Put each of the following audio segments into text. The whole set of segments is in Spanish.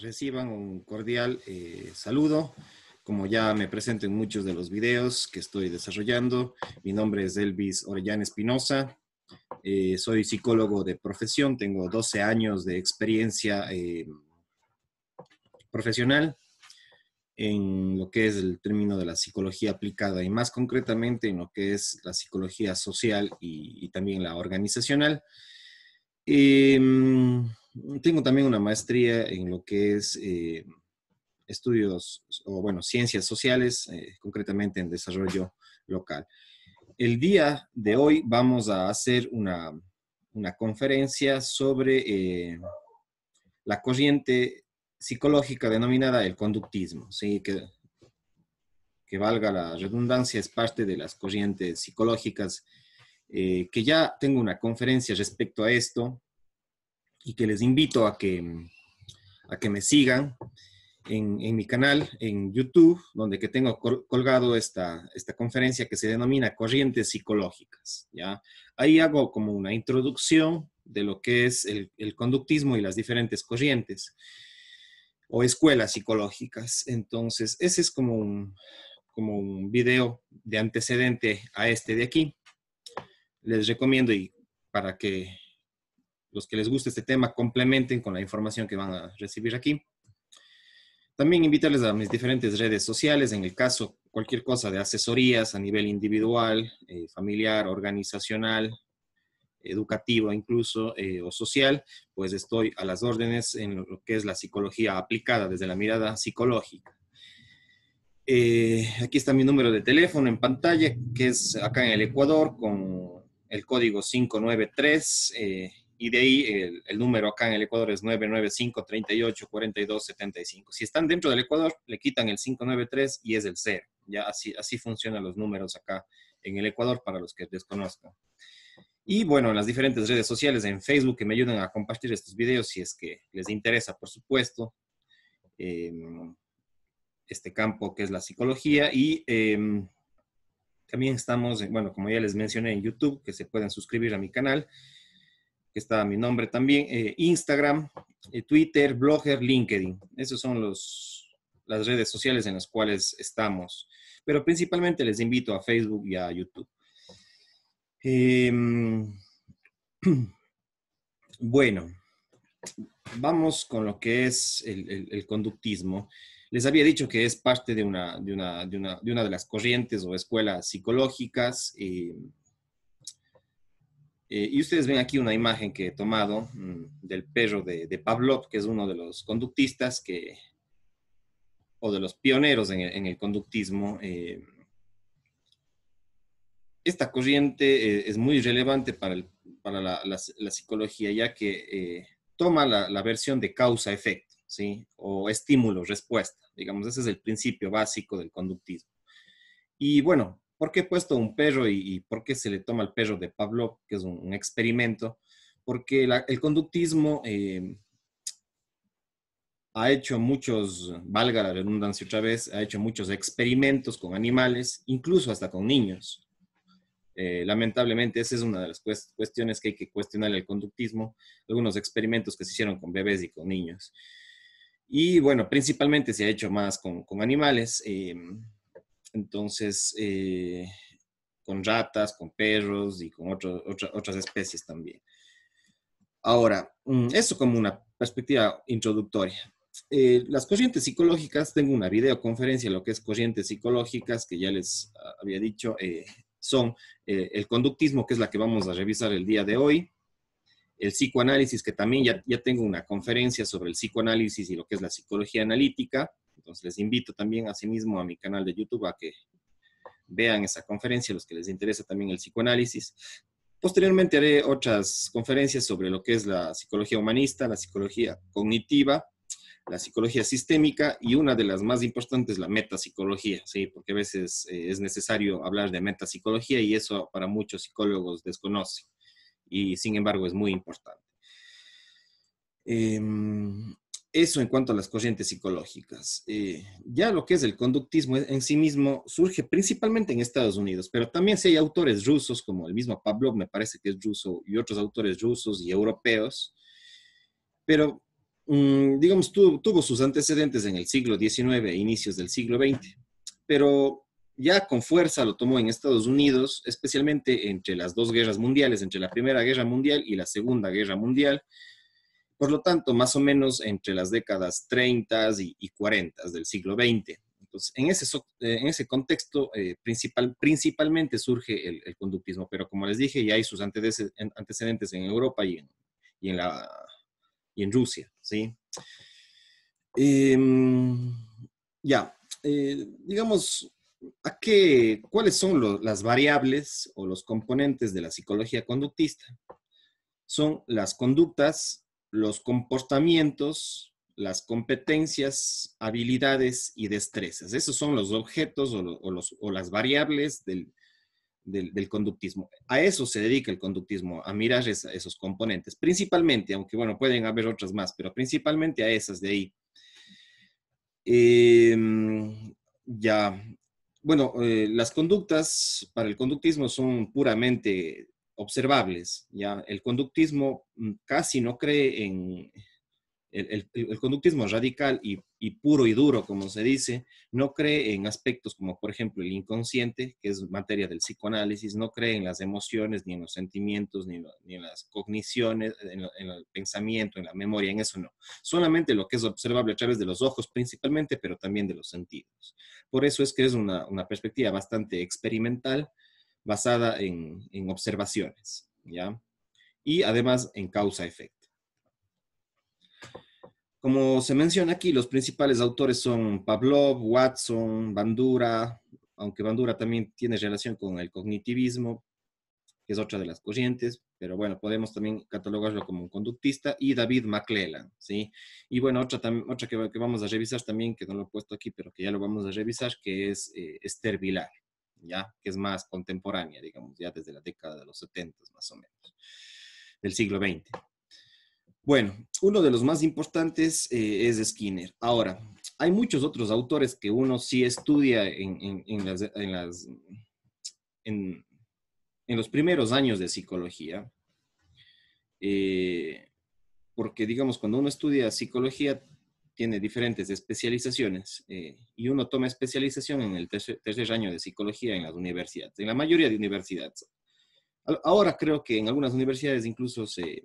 Reciban un cordial eh, saludo. Como ya me presento en muchos de los videos que estoy desarrollando, mi nombre es Elvis Orellán Espinosa. Eh, soy psicólogo de profesión, tengo 12 años de experiencia eh, profesional en lo que es el término de la psicología aplicada y más concretamente en lo que es la psicología social y, también la organizacional. Eh, tengo también una maestría en lo que es eh, estudios, o bueno, ciencias sociales, eh, concretamente en desarrollo local. El día de hoy vamos a hacer una, conferencia sobre eh, la corriente psicológica denominada el conductismo, ¿sí? que, que valga la redundancia, es parte de las corrientes psicológicas, que ya tengo una conferencia respecto a esto, y que les invito a que, a que me sigan en, en, mi canal, en YouTube, donde que tengo colgado esta, esta conferencia que se denomina Corrientes Psicológicas. ¿ya? Ahí hago como una introducción de lo que es el, conductismo y las diferentes corrientes o escuelas psicológicas. Entonces, ese es como un, como un video de antecedente a este de aquí. Les recomiendo y para que los que les guste este tema complementen con la información que van a recibir aquí. También invitarles a mis diferentes redes sociales, en el caso cualquier cosa de asesorías a nivel individual, eh, familiar, organizacional, educativo incluso eh, o social, pues estoy a las órdenes en lo que es la psicología aplicada desde la mirada psicológica. Eh, aquí está mi número de teléfono en pantalla, que es acá en el Ecuador con el código 593 y de ahí el, número acá en el Ecuador es 995 38 42 75. Si están dentro del Ecuador, le quitan el 593 y es el 0. Ya así, así funcionan los números acá en el Ecuador para los que desconozcan. Y bueno, en las diferentes redes sociales, en Facebook, que me ayudan a compartir estos videos si es que les interesa, por supuesto, em, este campo que es la psicología. Y em, también estamos, bueno, como ya les mencioné, en YouTube, que se pueden suscribir a mi canal que está mi nombre también, eh, Instagram, eh, Twitter, Blogger, LinkedIn. Esas son los, las redes sociales en las cuales estamos. Pero principalmente les invito a Facebook y a YouTube. Em, bueno, vamos con lo que es el, conductismo. Les había dicho que es parte de una de una, de de, una, de las corrientes o escuelas psicológicas. Em, eh, y ustedes ven aquí una imagen que he tomado mm, del perro de, Pavlov, que es uno de los conductistas que, o de los pioneros en el, conductismo. Eh, esta corriente eh, es muy relevante para, para la, psicología, ya que toma la, versión de causa-efecto, ¿sí? O estímulo-respuesta. Digamos, ese es el principio básico del conductismo. Y bueno, ¿Por qué he puesto un perro y, por qué se le toma el perro de Pablo, que es un, experimento? Porque el conductismo eh, ha hecho muchos, valga la redundancia otra vez, ha hecho muchos experimentos con animales, incluso hasta con niños. Eh, lamentablemente, esa es una de las cuestiones que hay que cuestionar el conductismo, algunos experimentos que se hicieron con bebés y con niños. Y bueno, principalmente se ha hecho más con, animales. Eh, entonces, eh, con ratas, con perros y con otras especies también. Ahora, mm, esto como una perspectiva introductoria. Eh, las corrientes psicológicas, tengo una videoconferencia, lo que es corrientes psicológicas, que ya les había dicho, eh, son el conductismo, que es la que vamos a revisar el día de hoy, el psicoanálisis, que también ya tengo una conferencia sobre el psicoanálisis y lo que es la psicología analítica, entonces les invito también sí mismo a mi canal de YouTube a que vean esa conferencia, los que les interesa también el psicoanálisis. Posteriormente haré otras conferencias sobre lo que es la psicología humanista, la psicología cognitiva, la psicología sistémica y una de las más importantes, la metapsicología, ¿sí? porque a veces eh, es necesario hablar de metapsicología y eso para muchos psicólogos desconoce y sin embargo es muy importante. Eh, eso en cuanto a las corrientes psicológicas. Eh, ya lo que es el conductismo en sí mismo surge principalmente en Estados Unidos, pero también si hay autores rusos, como el mismo Pavlov, me parece que es ruso, y otros autores rusos y europeos, pero mm, digamos, tuvo sus antecedentes en el siglo XIX e inicios del siglo XX, pero ya con fuerza lo tomó en Estados Unidos, especialmente entre las dos guerras mundiales, entre la Primera Guerra Mundial y la Segunda Guerra Mundial por lo tanto, más o menos entre las décadas 30 y, 40 del siglo XX. Entonces, en ese, eh, en ese contexto, eh, principal, principalmente surge el, conductismo, pero como les dije, ya hay sus antecedentes en Europa y en, la, y en Rusia. ¿sí? Em, ya, eh, digamos, qué, ¿cuáles son las variables o los componentes de la psicología conductista? Son las conductas los comportamientos, las competencias, habilidades y destrezas. Esos son los objetos o, las variables del, conductismo. A eso se dedica el conductismo, a mirar esos componentes, principalmente, aunque bueno, pueden haber otras más, pero principalmente a esas de ahí. Em, ya, bueno, eh, las conductas para el conductismo son puramente observables. ¿ya? El conductismo mm, casi no cree en... El, conductismo radical y, puro y duro, como se dice, no cree en aspectos como, por ejemplo, el inconsciente, que es materia del psicoanálisis, no cree en las emociones, ni en los sentimientos, ni, en, las cogniciones, en, el pensamiento, en la memoria, en eso no. Solamente lo que es observable a través de los ojos principalmente, pero también de los sentidos. Por eso es que es una perspectiva bastante experimental, basada en, observaciones, ¿ya? Y además en causa-efecto. Como se menciona aquí, los principales autores son Pavlov, Watson, Bandura, aunque Bandura también tiene relación con el cognitivismo, que es otra de las corrientes, pero bueno, podemos también catalogarlo como un conductista, y David McClellan, ¿sí? Y bueno, otra, otra que, vamos a revisar también, que no lo he puesto aquí, pero que ya lo vamos a revisar, que es eh, Esther Vilar, que es más contemporánea, digamos, ya desde la década de los 70 más o menos, del siglo XX. Bueno, uno de los más importantes eh, es Skinner. Ahora, hay muchos otros autores que uno sí estudia en, los primeros años de psicología, eh, porque digamos, cuando uno estudia psicología, tiene diferentes especializaciones eh, y uno toma especialización en el tercer, año de psicología en las universidades, en la mayoría de universidades. Ahora creo que en algunas universidades incluso se,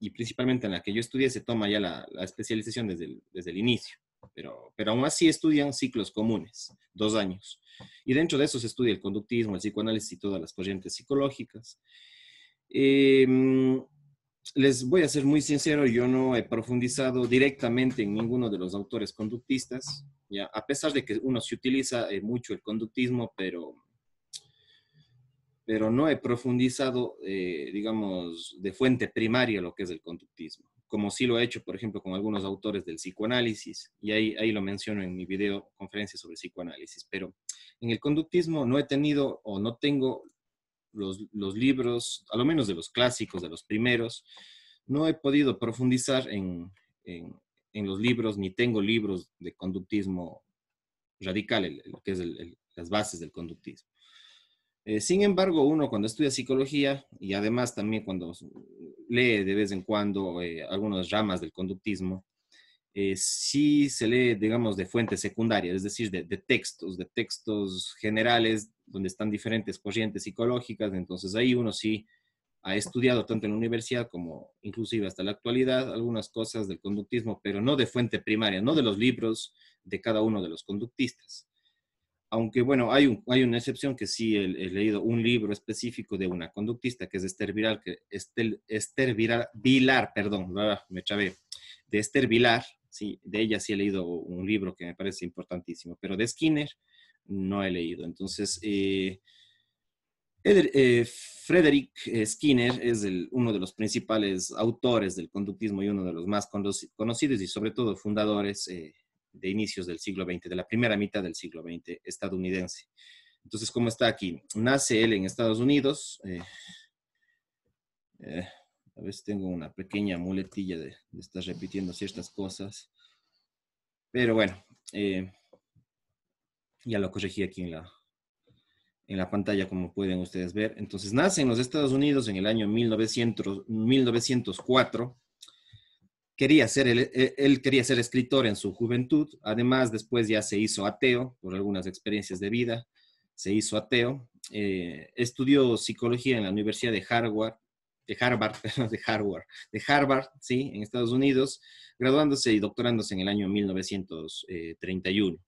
y principalmente en la que yo estudié, se toma ya la, especialización desde el, desde el inicio, pero, pero aún así estudian ciclos comunes, dos años. Y dentro de eso se estudia el conductismo, el psicoanálisis y todas las corrientes psicológicas. Eh, les voy a ser muy sincero, yo no he profundizado directamente en ninguno de los autores conductistas, ya, a pesar de que uno se utiliza eh, mucho el conductismo, pero, pero no he profundizado, eh, digamos, de fuente primaria lo que es el conductismo, como sí lo he hecho, por ejemplo, con algunos autores del psicoanálisis, y ahí, ahí lo menciono en mi video conferencia sobre psicoanálisis, pero en el conductismo no he tenido o no tengo los, libros, a lo menos de los clásicos, de los primeros, no he podido profundizar en, los libros, ni tengo libros de conductismo radical, lo que es las bases del conductismo. Eh, sin embargo, uno cuando estudia psicología y además también cuando lee de vez en cuando eh, algunas ramas del conductismo, si eh, sí se lee, digamos, de fuentes secundarias, es decir, de, textos, de textos generales donde están diferentes corrientes psicológicas, entonces ahí uno sí ha estudiado tanto en la universidad como inclusive hasta la actualidad algunas cosas del conductismo, pero no de fuente primaria, no de los libros de cada uno de los conductistas. Aunque bueno, hay, un, hay una excepción que sí he, leído un libro específico de una conductista que es Esther Viral, que Estel, Esther Viral, Vilar, perdón, me chavé, de Esther Vilar, de ella sí he leído un libro que me parece importantísimo, pero de Skinner no he leído. Entonces, eh, eh, Frederick eh, Skinner es uno de los principales autores del conductismo y uno de los más conocidos y sobre todo fundadores de inicios del siglo XX, de la primera mitad del siglo XX estadounidense. Entonces, ¿cómo está aquí? Nace él en Estados Unidos. A veces tengo una pequeña muletilla de, estar repitiendo ciertas cosas. Pero bueno, eh, ya lo corregí aquí en la, en la pantalla, como pueden ustedes ver. Entonces, nace en los Estados Unidos en el año 1900, 1904. Quería ser, e, él, quería ser escritor en su juventud. Además, después ya se hizo ateo por algunas experiencias de vida. Se hizo ateo. Eh, estudió psicología en la Universidad de Harvard de Harvard, de Harvard, de Harvard, sí, en Estados Unidos, graduándose y doctorándose en el año 1931. Eh,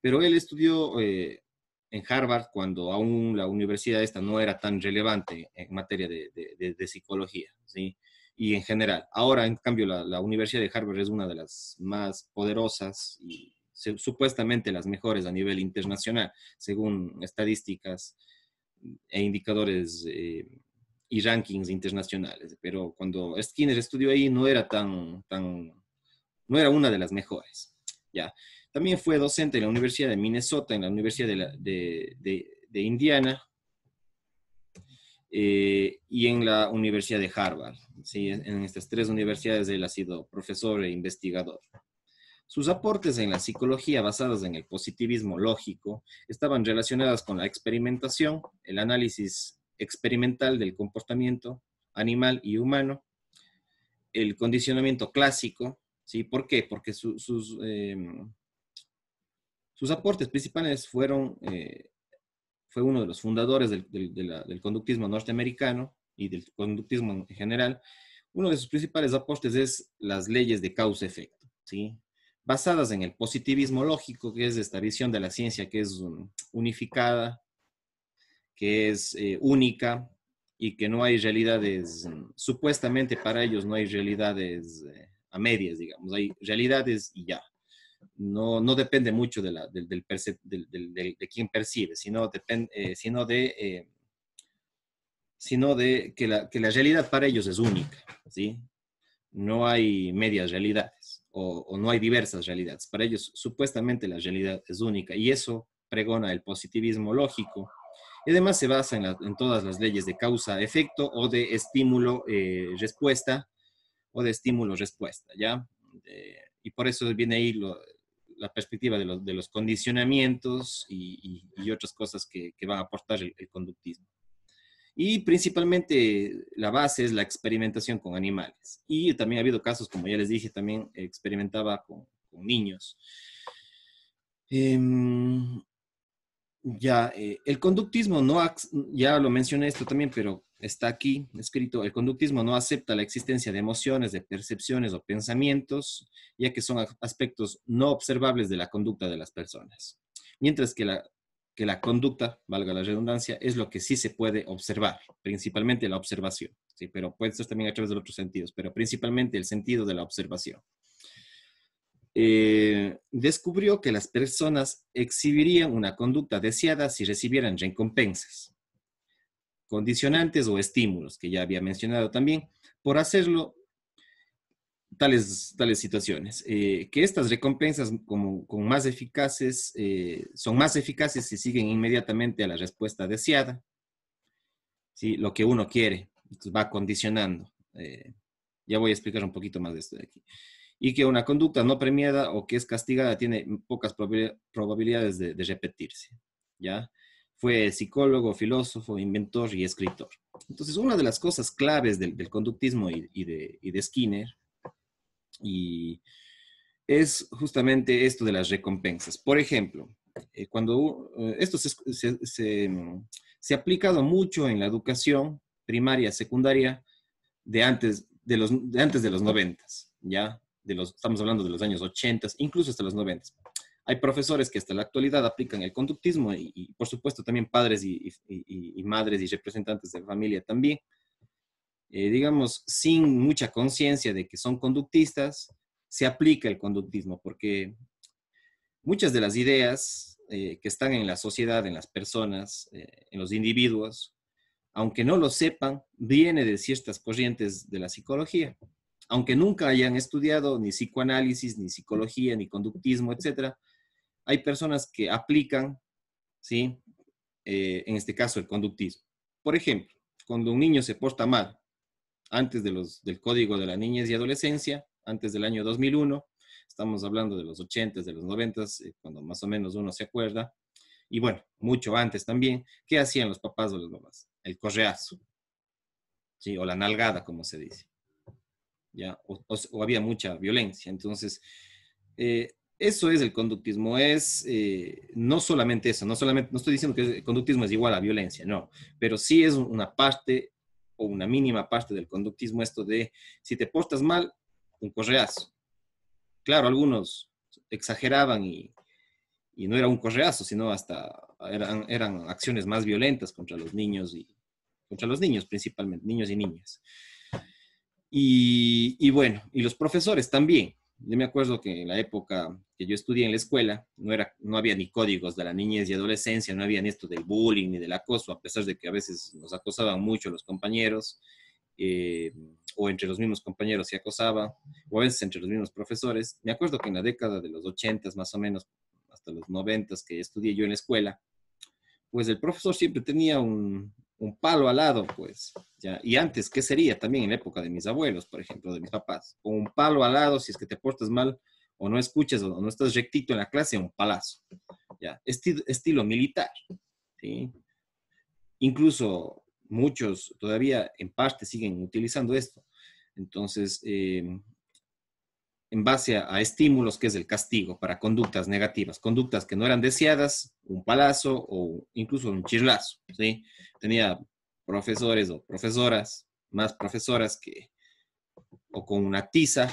Pero él estudió eh, en Harvard cuando aún la universidad esta no era tan relevante en materia de, de, psicología, ¿sí? Y en general. Ahora, en cambio, la, la, Universidad de Harvard es una de las más poderosas y supuestamente las mejores a nivel internacional, según estadísticas e indicadores eh, y rankings internacionales, pero cuando Skinner estudió ahí no era tan, tan, no era una de las mejores. ¿ya? También fue docente en la Universidad de Minnesota, en la Universidad de, Indiana eh, y en la Universidad de Harvard. ¿sí? En estas tres universidades él ha sido profesor e investigador. Sus aportes en la psicología basados en el positivismo lógico estaban relacionadas con la experimentación, el análisis experimental del comportamiento animal y humano, el condicionamiento clásico, ¿sí? ¿Por qué? Porque sus, em, sus aportes principales fueron, eh, fue uno de los fundadores del, del conductismo norteamericano y del conductismo en general. Uno de sus principales aportes es las leyes de causa-efecto, ¿sí? basadas en el positivismo lógico, que es esta visión de la ciencia que es unificada, que es eh, única y que no hay realidades, mm, supuestamente para ellos no hay realidades eh, a medias, digamos, hay realidades y ya. No, depende mucho de, la, del, del, quien percibe, sino, depende, eh, sino de, sino de que la, realidad para ellos es única, ¿sí? No hay medias realidades o no hay diversas realidades. Para ellos supuestamente la realidad es única y eso pregona el positivismo lógico, y además se basa en, todas las leyes de causa-efecto o de estímulo-respuesta eh, o de estímulo-respuesta, ¿ya? y por eso viene ahí la perspectiva de los, de los condicionamientos y, otras cosas que, que va a aportar el, conductismo. Y principalmente la base es la experimentación con animales. Y también ha habido casos, como ya les dije, también experimentaba con, niños. Eh, ya, eh, el conductismo no, ya lo mencioné esto también, pero está aquí escrito, el conductismo no acepta la existencia de emociones, de percepciones o pensamientos, ya que son aspectos no observables de la conducta de las personas. Mientras que la, que la conducta, valga la redundancia, es lo que sí se puede observar, principalmente la observación, ¿sí? pero puede ser también a través de otros sentidos, pero principalmente el sentido de la observación. Eh, descubrió que las personas exhibirían una conducta deseada si recibieran recompensas, condicionantes o estímulos, que ya había mencionado también, por hacerlo tales, tales situaciones. Eh, que estas recompensas como, más eficaces, eh, son más eficaces si siguen inmediatamente a la respuesta deseada, si lo que uno quiere, va condicionando. ya voy a explicar un poquito más de esto de aquí y que una conducta no premiada o que es castigada tiene pocas probabilidades de, repetirse. ¿ya? Fue psicólogo, filósofo, inventor y escritor. Entonces, una de las cosas claves del, conductismo y, de, Skinner y es justamente esto de las recompensas. Por ejemplo, eh, cuando eh, esto se, ha aplicado mucho en la educación primaria, secundaria, de antes de los, antes de los noventas, ¿ya? de los, estamos hablando de los años 80, incluso hasta los 90. Hay profesores que hasta la actualidad aplican el conductismo y, por supuesto, también padres y, madres y representantes de la familia también, eh, digamos, sin mucha conciencia de que son conductistas, se aplica el conductismo, porque muchas de las ideas eh, que están en la sociedad, en las personas, eh, en los individuos, aunque no lo sepan, viene de ciertas corrientes de la psicología aunque nunca hayan estudiado ni psicoanálisis, ni psicología, ni conductismo, etc., hay personas que aplican, ¿sí? Eh, en este caso, el conductismo. Por ejemplo, cuando un niño se porta mal, antes de los, del Código de la Niñez y Adolescencia, antes del año 2001, estamos hablando de los 80s, de los 90s, eh, cuando más o menos uno se acuerda, y bueno, mucho antes también, ¿qué hacían los papás o las mamás? El correazo, ¿sí? o la nalgada, como se dice. ¿ya? O, había mucha violencia. Entonces, eh, eso es el conductismo, es eh, no solamente eso, no solamente, no estoy diciendo que el conductismo es igual a violencia, no, pero sí es una parte o una mínima parte del conductismo esto de si te portas mal, un correazo. Claro, algunos exageraban y, y no era un correazo, sino hasta eran, eran acciones más violentas contra los niños y contra los niños principalmente, niños y niñas. Y, bueno, y los profesores también. Yo me acuerdo que en la época que yo estudié en la escuela, no, era, no había ni códigos de la niñez y adolescencia, no había ni esto del bullying ni del acoso, a pesar de que a veces nos acosaban mucho los compañeros, eh, o entre los mismos compañeros se acosaba, o a veces entre los mismos profesores. Me acuerdo que en la década de los 80 más o menos, hasta los 90 que estudié yo en la escuela, pues el profesor siempre tenía un, un palo al lado, pues, ya. Y antes, ¿qué sería? También en la época de mis abuelos, por ejemplo, de mis papás. un palo al lado, si es que te portas mal o no escuchas o no estás rectito en la clase, un palazo, ya. estilo militar, ¿sí? Incluso muchos todavía en parte siguen utilizando esto. Entonces, eh, en base a, estímulos, que es el castigo para conductas negativas, conductas que no eran deseadas, un palazo o incluso un chirlazo. ¿sí? Tenía profesores o profesoras, más profesoras que, o con una tiza,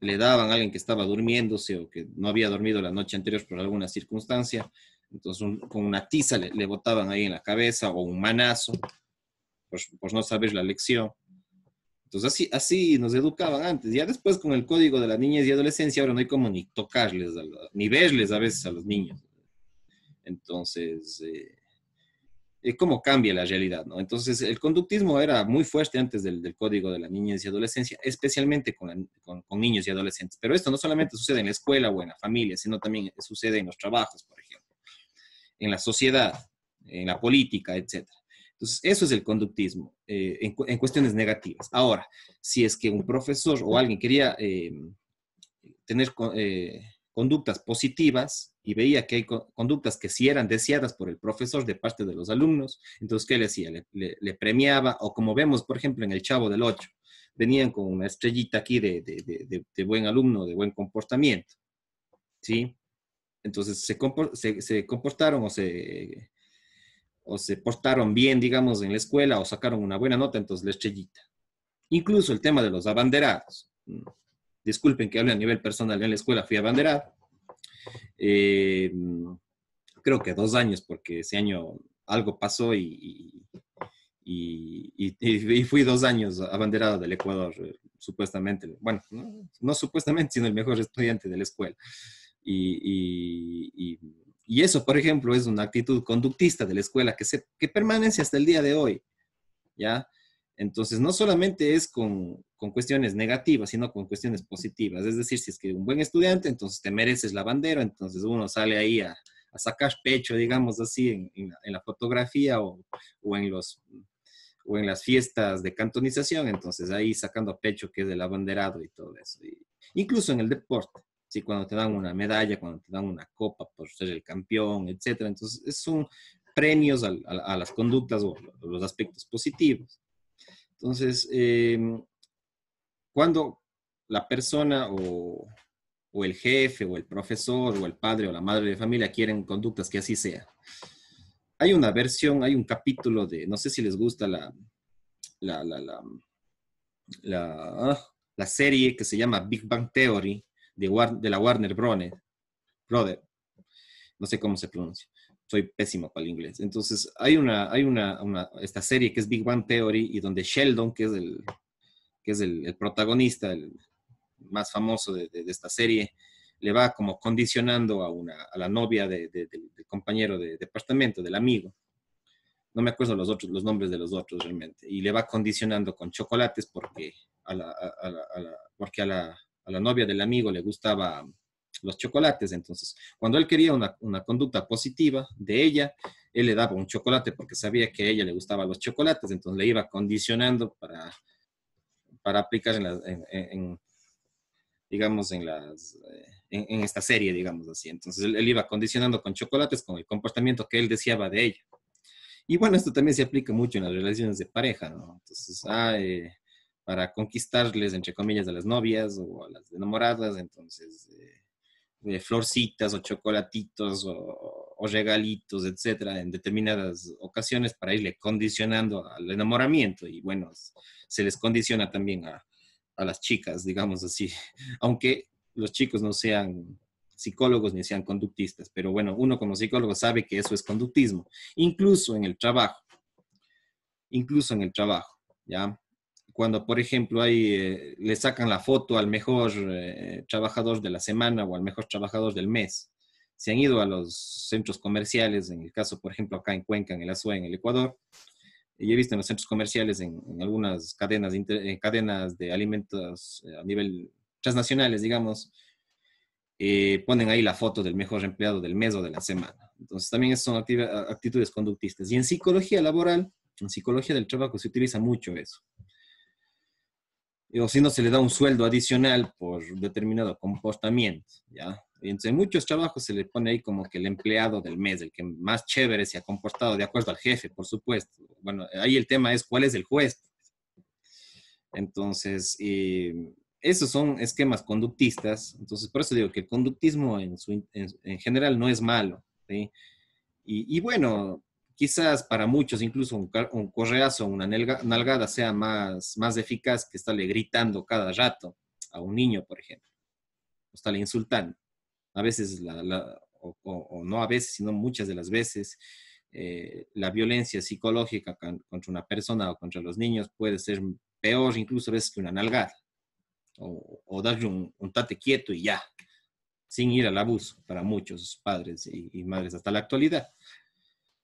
le daban a alguien que estaba durmiéndose o que no había dormido la noche anterior por alguna circunstancia. Entonces, con una tiza le, botaban ahí en la cabeza o un manazo por no saber la lección. Entonces, así, así nos educaban antes. Ya después, con el código de la niñez y adolescencia, ahora no hay como ni tocarles, ni verles a veces a los niños. Entonces, eh, ¿cómo cambia la realidad? Entonces, el conductismo era muy fuerte antes del, código de la niñez y adolescencia, especialmente con, niños y adolescentes. Pero esto no solamente sucede en la escuela o en la familia, sino también sucede en los trabajos, por ejemplo, en la sociedad, en la política, etcétera eso es el conductismo eh, en, cuestiones negativas. Ahora, si es que un profesor o alguien quería eh, tener eh, conductas positivas y veía que hay conductas que sí eran deseadas por el profesor de parte de los alumnos, entonces, ¿qué le hacía? Le, premiaba, o como vemos, por ejemplo, en El Chavo del Ocho, venían con una estrellita aquí de, buen alumno, de buen comportamiento, ¿sí? Entonces, se comportaron o se o se portaron bien, digamos, en la escuela o sacaron una buena nota, entonces les estrellita. Incluso el tema de los abanderados. Disculpen que hable a nivel personal, en la escuela fui abanderado. Eh, creo que dos años, porque ese año algo pasó y, fui dos años abanderado del Ecuador, eh, supuestamente, bueno, no, no, supuestamente, sino el mejor estudiante de la escuela. y y eso, por ejemplo, es una actitud conductista de la escuela que, se, que permanece hasta el día de hoy. ¿Ya? Entonces, no solamente es con, con, cuestiones negativas, sino con cuestiones positivas. Es decir, si es que un buen estudiante, entonces te mereces la bandera, entonces uno sale ahí a, sacar pecho, digamos así, en, la, fotografía o, o, en los, o en las fiestas de cantonización, entonces ahí sacando pecho que es del abanderado y todo eso. incluso en el deporte si cuando te dan una medalla, cuando te dan una copa por ser el campeón, etc. Entonces, son premios a, las conductas o los aspectos positivos. Entonces, em, cuando la persona o, o, el jefe o el profesor o el padre o la madre de familia quieren conductas que así sea, hay una versión, hay un capítulo de, no sé si les gusta la, la ah, serie que se llama Big Bang Theory, de, la Warner Brothers. Brother. No sé cómo se pronuncia. Soy pésimo para el inglés. Entonces, hay una, hay una, una, esta serie que es Big Bang Theory y donde Sheldon, que es el, que es el, protagonista, el más famoso de, esta serie, le va como condicionando a, una, a la novia del compañero de departamento, del amigo no me acuerdo los otros, los nombres de los otros realmente, y le va condicionando con chocolates porque porque a la, a la novia del amigo le gustaba los chocolates, entonces cuando él quería una, una conducta positiva de ella, él le daba un chocolate porque sabía que a ella le gustaban los chocolates, entonces le iba condicionando para, para aplicar en, digamos, en, las, eh, en, esta serie, digamos así. Entonces él, él, iba condicionando con chocolates con el comportamiento que él deseaba de ella. Y bueno, esto también se aplica mucho en las relaciones de pareja, ¿no? Entonces, ah, eh, para conquistarles, entre comillas, a las novias o a las enamoradas, entonces, eh, eh, florcitas o chocolatitos o, o, regalitos, etcétera, en determinadas ocasiones para irle condicionando al enamoramiento. Y bueno, se les condiciona también a, a las chicas, digamos así, aunque los chicos no sean psicólogos ni sean conductistas, pero bueno, uno como psicólogo sabe que eso es conductismo, incluso en el trabajo, incluso en el trabajo, ¿ya? cuando, por ejemplo, ahí eh, le sacan la foto al mejor eh, trabajador de la semana o al mejor trabajador del mes. Se han ido a los centros comerciales, en el caso, por ejemplo, acá en Cuenca, en el Azua, en el Ecuador, y he visto en los centros comerciales, en, algunas cadenas, en eh, cadenas de alimentos a nivel transnacionales, digamos, ponen ahí la foto del mejor empleado del mes o de la semana. Entonces, también son actitudes conductistas. Y en psicología laboral, en psicología del trabajo se utiliza mucho eso o si no se le da un sueldo adicional por determinado comportamiento, ¿ya? Entonces, en muchos trabajos se le pone ahí como que el empleado del mes, el que más chévere se ha comportado, de acuerdo al jefe, por supuesto. Bueno, ahí el tema es cuál es el juez. Entonces, esos son esquemas conductistas. Entonces, por eso digo que el conductismo en, general no es malo. Y, y, bueno, Quizás para muchos incluso un, correazo correazo, una nalgada sea más, más eficaz que estarle gritando cada rato a un niño, por ejemplo, o estarle insultando. A veces, o, no a veces, sino muchas de las veces, eh, la violencia psicológica contra una persona o contra los niños puede ser peor incluso a veces que una nalgada. O, darle un, tate quieto y ya, sin ir al abuso para muchos padres y madres hasta la actualidad.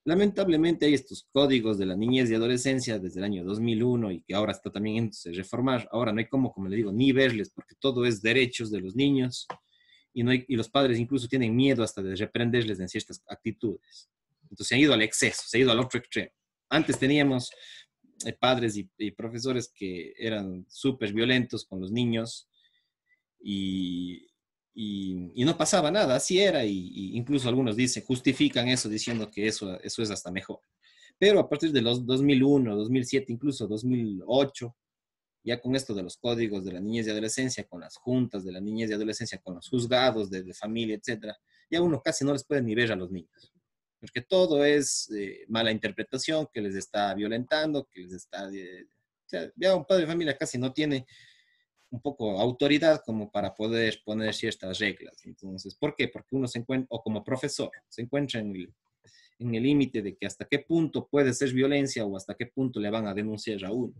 Lamentablemente hay estos códigos de la niñez y adolescencia desde el año 2001 y que ahora está también en reformar. Ahora no hay como, como le digo, ni verles porque todo es derechos de los niños y, no los padres incluso tienen miedo hasta de reprenderles en ciertas actitudes. Entonces se han ido al exceso, se ha ido al otro extremo. Antes teníamos eh, padres y profesores que eran súper violentos con los niños y, y, no pasaba nada, así era, y, incluso algunos dicen, justifican eso diciendo que eso, eso es hasta mejor. Pero a partir de los 2001, 2007, incluso 2008, ya con esto de los códigos de la niñez y adolescencia, con las juntas de la niñez y adolescencia, con los juzgados de, familia, etcétera, ya uno casi no les puede ni ver a los niños. Porque todo es eh, mala interpretación que les está violentando, que les está... Eh, o sea, ya un padre de familia casi no tiene un poco autoridad como para poder exponer ciertas reglas. Entonces, ¿por qué? Porque uno se encuentra, o como profesor, se encuentra en el límite de que hasta qué punto puede ser violencia o hasta qué punto le van a denunciar a uno.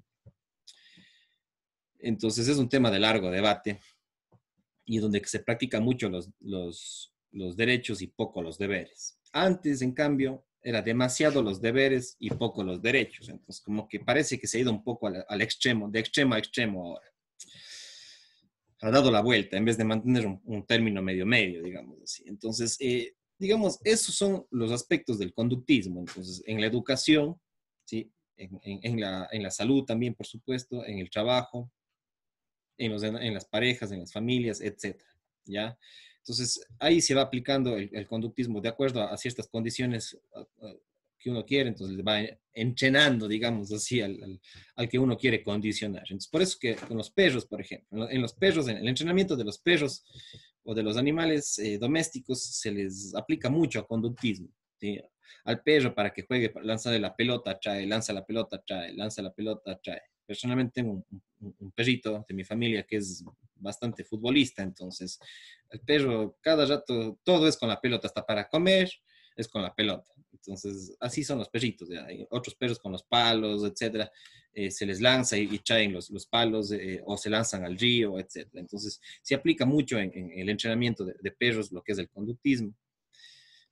Entonces es un tema de largo debate y donde se practica mucho los, derechos y poco los deberes. Antes, en cambio, era demasiado los deberes y poco los derechos. Entonces, como que parece que se ha ido un poco al extremo, de extremo a extremo ahora ha dado la vuelta en vez de mantener un, término medio-medio, digamos así. Entonces, eh, digamos, esos son los aspectos del conductismo. Entonces, en la educación, ¿sí? En, la, en la salud también, por supuesto, en el trabajo, en, las parejas, en las familias, etc. ¿ya? Entonces, ahí se va aplicando el, conductismo de acuerdo a, ciertas condiciones que uno quiere, entonces le va entrenando, digamos así, al, al, que uno quiere condicionar. Entonces, por eso que con los perros, por ejemplo, en los perros, en el entrenamiento de los perros o de los animales eh, domésticos se les aplica mucho a conductismo. Al perro para que juegue, lanza la pelota, trae, lanza la pelota, trae, lanza la pelota, trae. Personalmente tengo un, un perrito de mi familia que es bastante futbolista, entonces el perro cada rato todo es con la pelota, hasta para comer, es con la pelota. Entonces, así son los perritos. Hay otros perros con los palos, etcétera. Eh, se les lanza y, echan traen los, los palos eh, o se lanzan al río, etcétera. Entonces, se aplica mucho en, el entrenamiento de, perros lo que es el conductismo.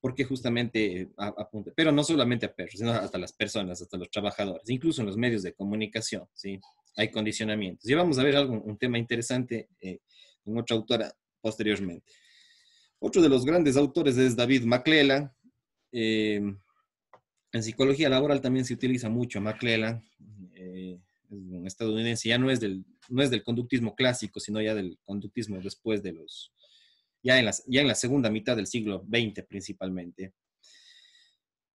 Porque justamente eh, apunta, pero no solamente a perros, sino hasta las personas, hasta los trabajadores, incluso en los medios de comunicación, ¿sí? Hay condicionamientos. Y vamos a ver algo, un tema interesante eh, con otra autora posteriormente. Otro de los grandes autores es David McClellan, eh, en psicología laboral también se utiliza mucho McClellan, eh, es un estadounidense, ya no es, del, no es del conductismo clásico, sino ya del conductismo después de los, ya en, ya en la segunda mitad del siglo XX principalmente,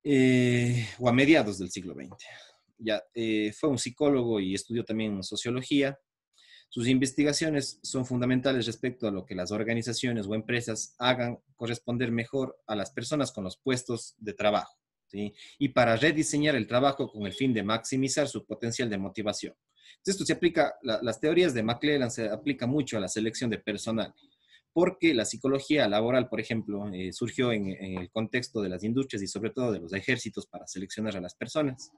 eh, o a mediados del siglo XX. Ya, fue un psicólogo y estudió también sociología. Sus investigaciones son fundamentales respecto a lo que las organizaciones o empresas hagan corresponder mejor a las personas con los puestos de trabajo ¿sí? y para rediseñar el trabajo con el fin de maximizar su potencial de motivación. Entonces, esto se aplica, las teorías de McLellan se aplica mucho a la selección de personal, porque la psicología laboral, por ejemplo, eh, surgió en, el contexto de las industrias y sobre todo de los ejércitos para seleccionar a las personas,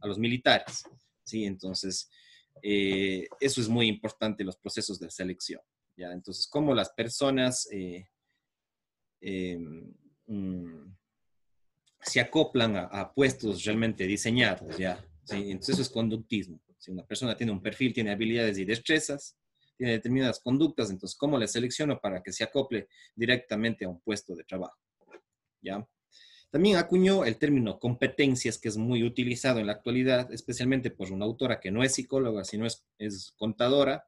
a los militares. Sí, entonces, eh, eso es muy importante los procesos de selección. ¿ya? Entonces, cómo las personas eh, em, mm, se acoplan a, puestos realmente diseñados. ¿ya? ¿Sí? Entonces, eso es conductismo. Si una persona tiene un perfil, tiene habilidades y destrezas, tiene determinadas conductas, entonces, ¿cómo la selecciono para que se acople directamente a un puesto de trabajo? ¿Ya? También acuñó el término competencias, que es muy utilizado en la actualidad, especialmente por una autora que no es psicóloga, sino es, es contadora,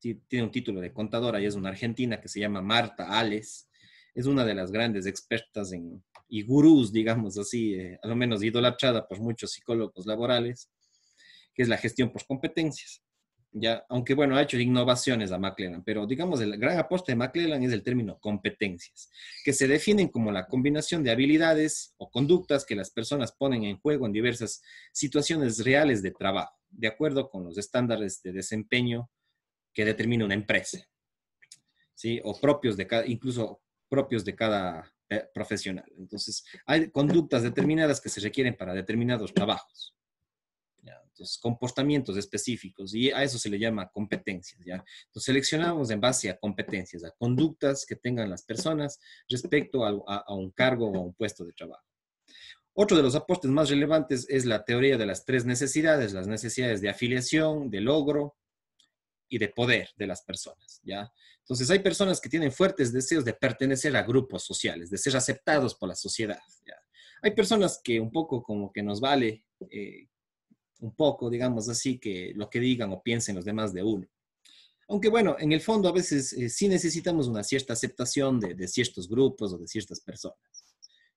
tiene un título de contadora y es una argentina que se llama Marta Ales. Es una de las grandes expertas en, y gurús, digamos así, eh, a lo menos idolatrada por muchos psicólogos laborales, que es la gestión por competencias aunque bueno, ha hecho innovaciones a McLellan, pero digamos, el gran aporte de McLellan es el término competencias, que se definen como la combinación de habilidades o conductas que las personas ponen en juego en diversas situaciones reales de trabajo, de acuerdo con los estándares de desempeño que determina una empresa, ¿sí? O propios de cada, incluso propios de cada eh, profesional. Entonces, hay conductas determinadas que se requieren para determinados trabajos. Entonces, comportamientos específicos, y a eso se le llama competencias, ¿ya? Entonces seleccionamos en base a competencias, a conductas que tengan las personas respecto a, un cargo o a un puesto de trabajo. Otro de los aportes más relevantes es la teoría de las tres necesidades, las necesidades de afiliación, de logro y de poder de las personas, ¿ya? Entonces hay personas que tienen fuertes deseos de pertenecer a grupos sociales, de ser aceptados por la sociedad, ¿ya? Hay personas que un poco como que nos vale eh, un poco, digamos así, que lo que digan o piensen los demás de uno. Aunque bueno, en el fondo a veces eh, sí necesitamos una cierta aceptación de, ciertos grupos o de ciertas personas,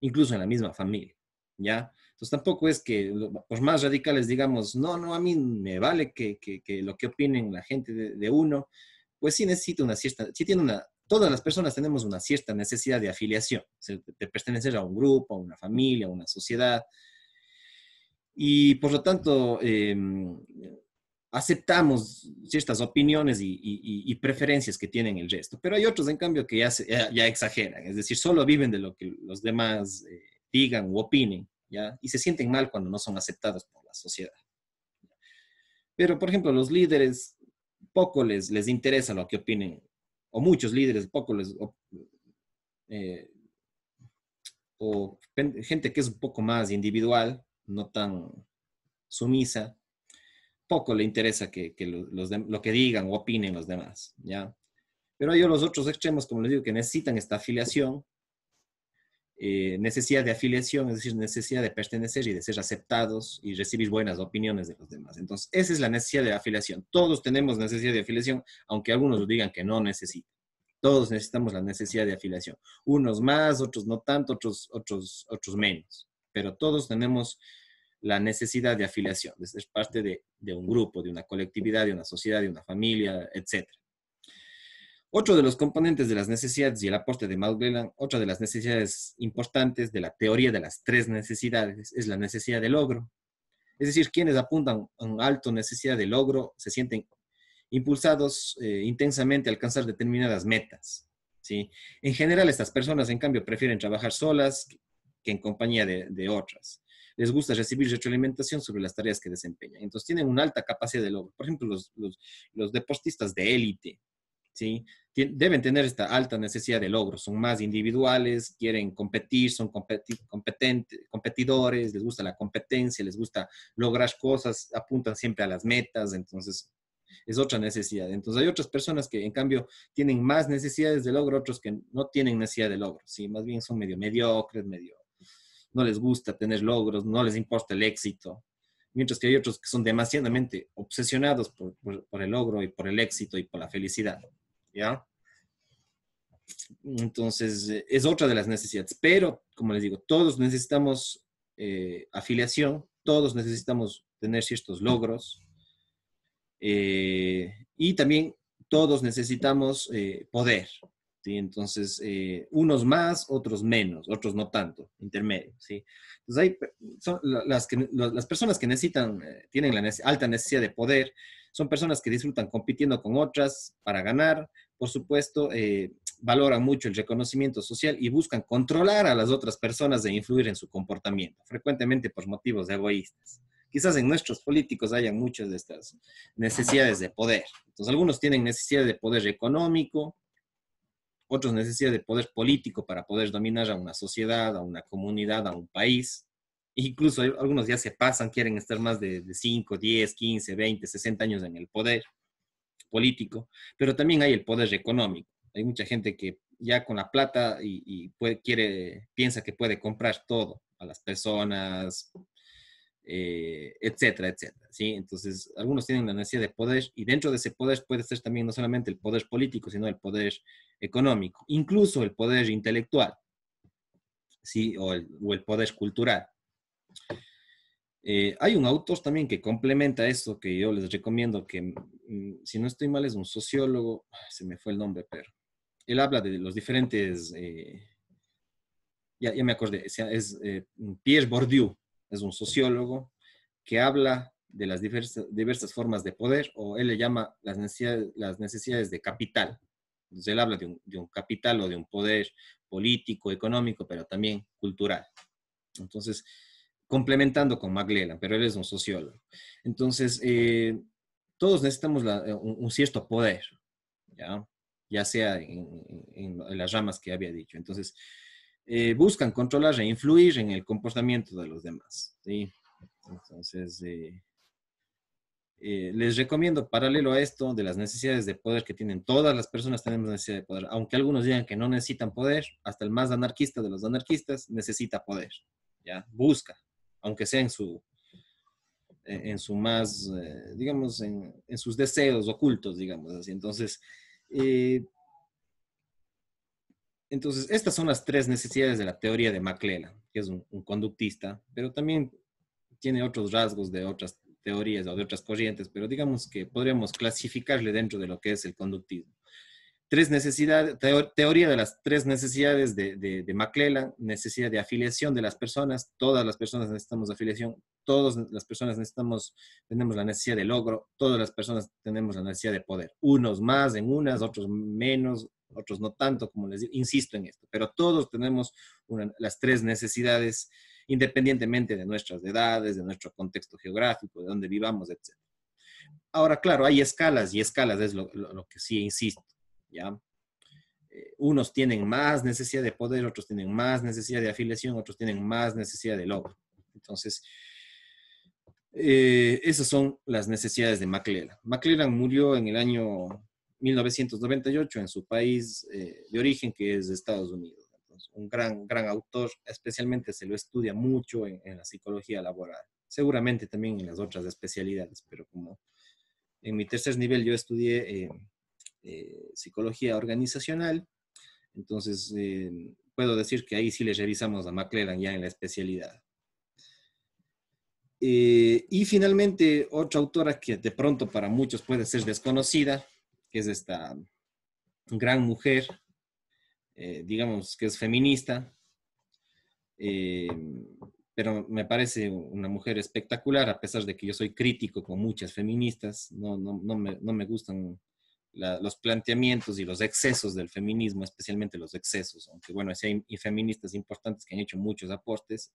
incluso en la misma familia, ¿ya? Entonces tampoco es que los más radicales digamos, no, no, a mí me vale que, lo que opinen la gente de, de, uno, pues sí necesita una cierta, sí tiene una, todas las personas tenemos una cierta necesidad de afiliación, de pertenecer a un grupo, a una familia, a una sociedad, y por lo tanto, em, aceptamos ciertas opiniones y, preferencias que tienen el resto, pero hay otros, en cambio, que ya, exageran, es decir, solo viven de lo que los demás eh, digan u opinen, ¿ya? Y se sienten mal cuando no son aceptados por la sociedad. Pero, por ejemplo, los líderes poco les, les interesa lo que opinen, o muchos líderes poco les... Eh, o gente que es un poco más individual, no tan sumisa, poco le interesa que, los lo que digan o opinen los demás, ¿ya? Pero hay los otros extremos, como les digo, que necesitan esta afiliación, eh, necesidad de afiliación, es decir, necesidad de pertenecer y de ser aceptados y recibir buenas opiniones de los demás. Entonces, esa es la necesidad de afiliación. Todos tenemos necesidad de afiliación, aunque algunos digan que no necesitan. Todos necesitamos la necesidad de afiliación. Unos más, otros no tanto, otros, otros, otros menos. Pero todos tenemos la necesidad de afiliación, de ser parte de, un grupo, de una colectividad, de una sociedad, de una familia, etc. Otro de los componentes de las necesidades y el aporte de Magellan, otra de las necesidades importantes de la teoría de las tres necesidades es la necesidad de logro. Es decir, quienes apuntan a una alta necesidad de logro se sienten impulsados eh, intensamente a alcanzar determinadas metas. ¿sí? En general, estas personas, en cambio, prefieren trabajar solas que en compañía de, de otras les gusta recibir retroalimentación sobre las tareas que desempeñan. Entonces tienen una alta capacidad de logro. Por ejemplo, los, los, deportistas de élite, ¿sí? deben tener esta alta necesidad de logro. Son más individuales, quieren competir, son competidores, les gusta la competencia, les gusta lograr cosas, apuntan siempre a las metas. Entonces, es otra necesidad. Entonces hay otras personas que en cambio tienen más necesidades de logro, otros que no tienen necesidad de logro, ¿sí? Más bien son medio mediocres, medio no les gusta tener logros, no les importa el éxito, mientras que hay otros que son demasiadamente obsesionados por, el logro y por el éxito y por la felicidad, ¿ya? Entonces, es otra de las necesidades, pero, como les digo, todos necesitamos eh, afiliación, todos necesitamos tener ciertos logros eh, y también todos necesitamos eh, poder, entonces, eh, unos más, otros menos, otros no tanto, intermedio, ¿sí? Entonces, son las, que, las personas que necesitan, eh, tienen la alta necesidad de poder, son personas que disfrutan compitiendo con otras para ganar, por supuesto, eh, valoran mucho el reconocimiento social y buscan controlar a las otras personas de influir en su comportamiento, frecuentemente por motivos egoístas. Quizás en nuestros políticos hayan muchas de estas necesidades de poder. Entonces, algunos tienen necesidad de poder económico, otros necesitan de poder político para poder dominar a una sociedad, a una comunidad, a un país. Incluso algunos ya se pasan, quieren estar más de, 5, 10, 15, 20, 60 años en el poder político, pero también hay el poder económico. Hay mucha gente que ya con la plata y, quiere, piensa que puede comprar todo, a las personas, eh, etcétera, etcétera. ¿sí? Entonces, algunos tienen la necesidad de poder y dentro de ese poder puede ser también no solamente el poder político, sino el poder económico, incluso el poder intelectual ¿sí? o, el, poder cultural. Eh, hay un autor también que complementa eso, que yo les recomiendo, que mm, si no estoy mal es un sociólogo, se me fue el nombre, pero él habla de los diferentes, eh, ya, me acordé, es, Pierre Bourdieu, es un sociólogo que habla de las diversas, formas de poder, o él le llama las necesidades, las necesidades de capital. Entonces él habla de un, capital o de un poder político, económico, pero también cultural. Entonces, complementando con Maglelan, pero él es un sociólogo. Entonces, eh, todos necesitamos eh, un, cierto poder, ¿ya? sea en, las ramas que había dicho. Entonces, eh, buscan controlar e influir en el comportamiento de los demás. ¿sí? Entonces, eh, eh, les recomiendo, paralelo a esto, de las necesidades de poder que tienen todas las personas, tenemos necesidad de poder. Aunque algunos digan que no necesitan poder, hasta el más anarquista de los anarquistas necesita poder. ¿ya? Busca, aunque sea en su, en su más, digamos, en, en, sus deseos ocultos, digamos así. Entonces, eh, entonces, estas son las tres necesidades de la teoría de MacLellan, que es un, conductista, pero también tiene otros rasgos de otras teorías o de otras corrientes, pero digamos que podríamos clasificarle dentro de lo que es el conductismo. Tres necesidades, teoría de las tres necesidades de, de, necesidad de afiliación de las personas, todas las personas necesitamos afiliación, todas las personas necesitamos, tenemos la necesidad de logro, todas las personas tenemos la necesidad de poder, unos más en unas, otros menos, otros no tanto, como les digo, insisto en esto, pero todos tenemos las tres necesidades independientemente de nuestras edades, de nuestro contexto geográfico, de dónde vivamos, etc. Ahora, claro, hay escalas y escalas es lo, que sí insisto, ¿ya? Eh, unos tienen más necesidad de poder, otros tienen más necesidad de afiliación, otros tienen más necesidad de logro. Entonces, eh, esas son las necesidades de McLellan. McLellan murió en el año 1998 en su país eh, de origen, que es Estados Unidos. un gran, gran autor, especialmente se lo estudia mucho en, la psicología laboral, seguramente también en las otras especialidades, pero como en mi tercer nivel yo estudié eh, eh, psicología organizacional, entonces puedo decir que ahí sí le revisamos a McLellan ya en la especialidad. y finalmente, otra autora que de pronto para muchos puede ser desconocida, que es esta gran mujer, eh, digamos que es feminista, eh, pero me parece una mujer espectacular, a pesar de que yo soy crítico con muchas feministas, no, me, gustan los planteamientos y los excesos del feminismo, especialmente los excesos, aunque bueno, hay feministas importantes que han hecho muchos aportes,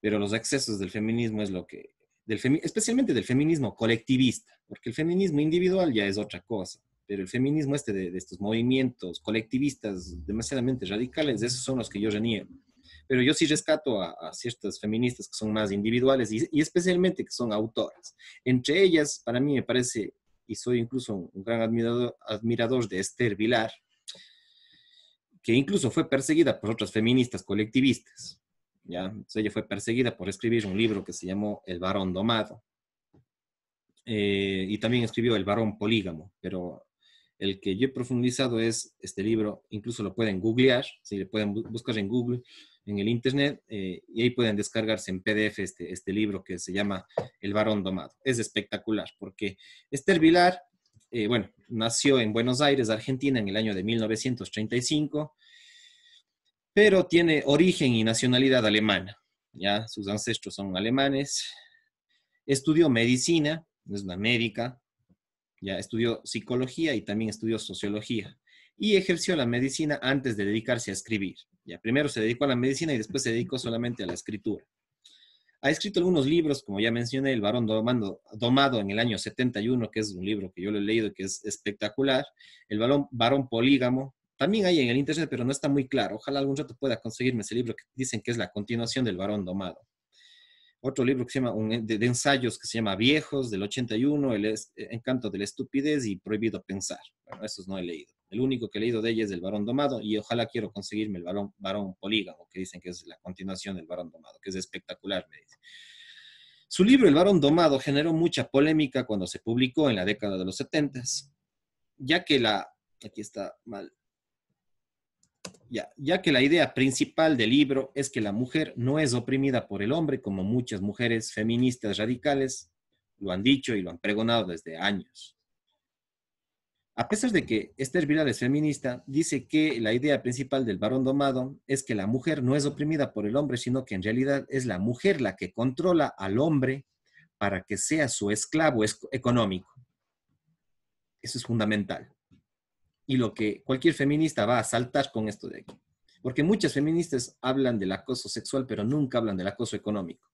pero los excesos del feminismo es lo que especialmente del feminismo colectivista, porque el feminismo individual ya es otra cosa, pero el feminismo este de, estos movimientos colectivistas demasiadamente radicales, esos son los que yo reniego. Pero yo sí rescato a, ciertas feministas que son más individuales y, especialmente que son autoras. Entre ellas, para mí me parece, y soy incluso un, gran admirador, admirador de Esther Vilar, que incluso fue perseguida por otras feministas colectivistas. ¿ya? ella fue perseguida por escribir un libro que se llamó El varón domado. Eh, y también escribió El varón polígamo, pero el que yo he profundizado es este libro, incluso lo pueden googlear, si le pueden buscar en Google, en el Internet, eh, y ahí pueden descargarse en PDF este, este libro que se llama El varón domado. Es espectacular, porque Esther Vilar, eh, bueno, nació en Buenos Aires, Argentina, en el año de 1935 pero tiene origen y nacionalidad alemana. Ya sus ancestros son alemanes. Estudió medicina, es una médica. Ya estudió psicología y también estudió sociología y ejerció la medicina antes de dedicarse a escribir. Ya primero se dedicó a la medicina y después se dedicó solamente a la escritura. Ha escrito algunos libros, como ya mencioné, El varón domado en el año 71, que es un libro que yo lo he leído que es espectacular, El varón polígamo, también hay en el Internet, pero no está muy claro. Ojalá algún rato pueda conseguirme ese libro que dicen que es la continuación del varón domado. Otro libro que se llama, de, ensayos que se llama Viejos, del 81, El encanto de la estupidez y Prohibido pensar. Bueno, esos no he leído. El único que he leído de ella es El varón domado y ojalá quiero conseguirme El varón, varón polígamo, que dicen que es la continuación del varón domado, que es espectacular, me dice. Su libro El varón domado generó mucha polémica cuando se publicó en la década de los 70, ya que la, aquí está mal, ya, que la idea principal del libro es que la mujer no es oprimida por el hombre como muchas mujeres feministas radicales lo han dicho y lo han pregonado desde años. A pesar de que Esther Viral es feminista, dice que la idea principal del varón domado es que la mujer no es oprimida por el hombre, sino que en realidad es la mujer la que controla al hombre para que sea su esclavo económico. Eso es fundamental y lo que cualquier feminista va a saltar con esto de aquí. Porque muchas feministas hablan del acoso sexual, pero nunca hablan del acoso económico.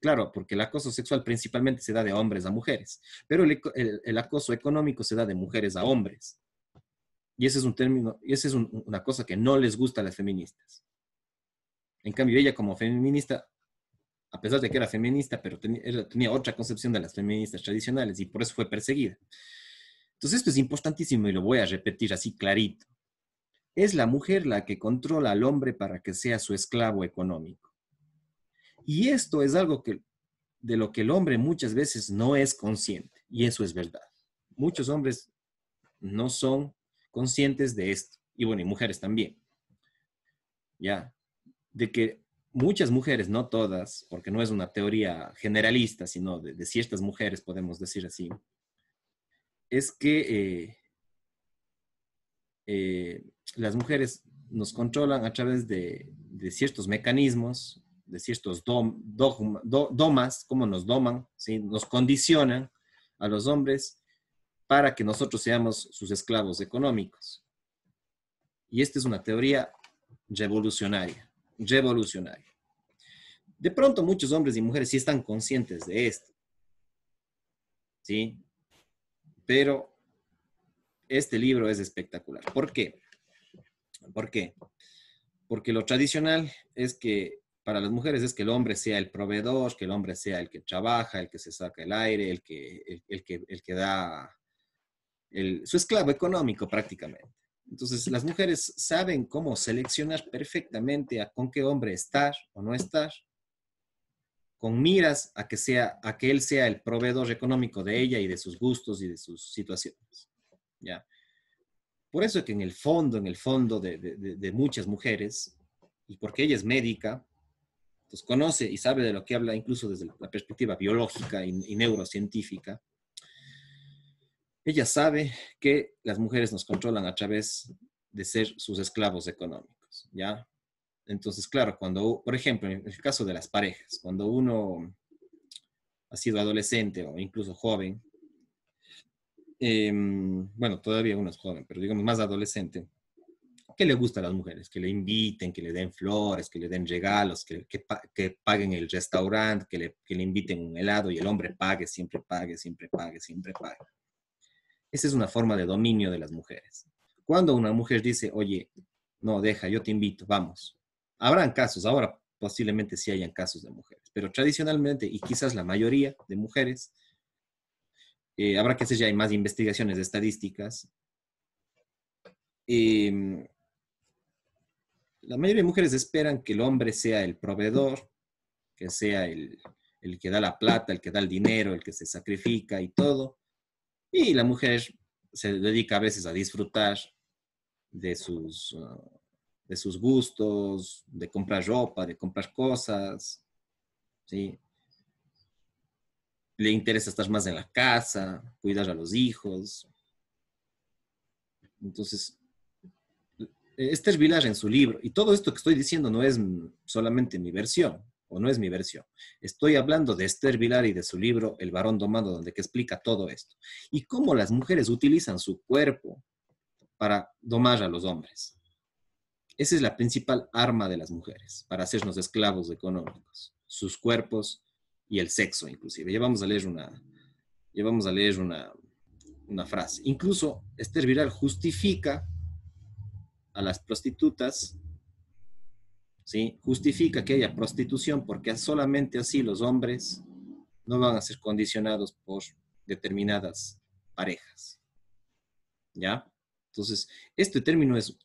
Claro, porque el acoso sexual principalmente se da de hombres a mujeres, pero el, acoso económico se da de mujeres a hombres. Y ese es un término, y esa es una cosa que no les gusta a las feministas. En cambio, ella como feminista, a pesar de que era feminista, pero tenía otra concepción de las feministas tradicionales y por eso fue perseguida. Entonces esto es pues, importantísimo y lo voy a repetir así clarito. Es la mujer la que controla al hombre para que sea su esclavo económico. Y esto es algo que, de lo que el hombre muchas veces no es consciente. Y eso es verdad. Muchos hombres no son conscientes de esto. Y bueno, y mujeres también. Ya, de que muchas mujeres, no todas, porque no es una teoría generalista, sino de ciertas mujeres, podemos decir así, es que eh, eh, las mujeres nos controlan a través de, ciertos mecanismos, de ciertos domas, cómo nos doman, nos condicionan a los hombres para que nosotros seamos sus esclavos económicos. Y esta es una teoría revolucionaria, revolucionaria. De pronto muchos hombres y mujeres sí están conscientes de esto. ¿Sí? pero este libro es espectacular. ¿Por qué? qué? Porque lo tradicional es que para las mujeres es que el hombre sea el proveedor, que el hombre sea el que trabaja, el que se saca el aire, el que, el, que, da el, su esclavo económico prácticamente. Entonces, las mujeres saben cómo seleccionar perfectamente a con qué hombre estar o no estar, con miras a que, sea, a que él sea el proveedor económico de ella y de sus gustos y de sus situaciones. ¿ya? Por eso es que en el fondo, en el fondo de, muchas mujeres, y porque ella es médica, pues conoce y sabe de lo que habla incluso desde la perspectiva biológica y, y neurocientífica, ella sabe que las mujeres nos controlan a través de ser sus esclavos económicos, ¿ya? Entonces, claro, cuando, por ejemplo, en el caso de las parejas, cuando uno ha sido adolescente o incluso joven, em, bueno, todavía uno es joven, pero digamos más adolescente, ¿qué le gusta a las mujeres? Que le inviten, que le den flores, que le den regalos, que, que, paguen el restaurante, que le, que le inviten un helado y el hombre pague, siempre pague, siempre pague, siempre pague. Esa es una forma de dominio de las mujeres. Cuando una mujer dice, oye, no, deja, yo te invito, vamos. Habrán casos, ahora posiblemente sí hayan casos de mujeres, pero tradicionalmente, y quizás la mayoría de mujeres, eh, habrá que hacer ya más investigaciones de estadísticas. Em, la mayoría de mujeres esperan que el hombre sea el proveedor, que sea el, que da la plata, el que da el dinero, el que se sacrifica y todo. Y la mujer se dedica a veces a disfrutar de sus, ah, de sus gustos, de comprar ropa, de comprar cosas, ¿sí? Le interesa estar más en la casa, cuidar a los hijos. Entonces, Esther Villar en su libro, y todo esto que estoy diciendo no es solamente mi versión, o no es mi versión. Estoy hablando de Esther Vilar y de su libro El varón domado, donde que explica todo esto. Y cómo las mujeres utilizan su cuerpo para domar a los hombres. Esa es la principal arma de las mujeres para hacernos esclavos económicos, sus cuerpos y el sexo inclusive. Ya vamos a leer una, a leer una, frase. Incluso Esther Viral justifica a las prostitutas, ¿sí? justifica que haya prostitución porque solamente así los hombres no van a ser condicionados por determinadas parejas. ¿Ya? Entonces, este término es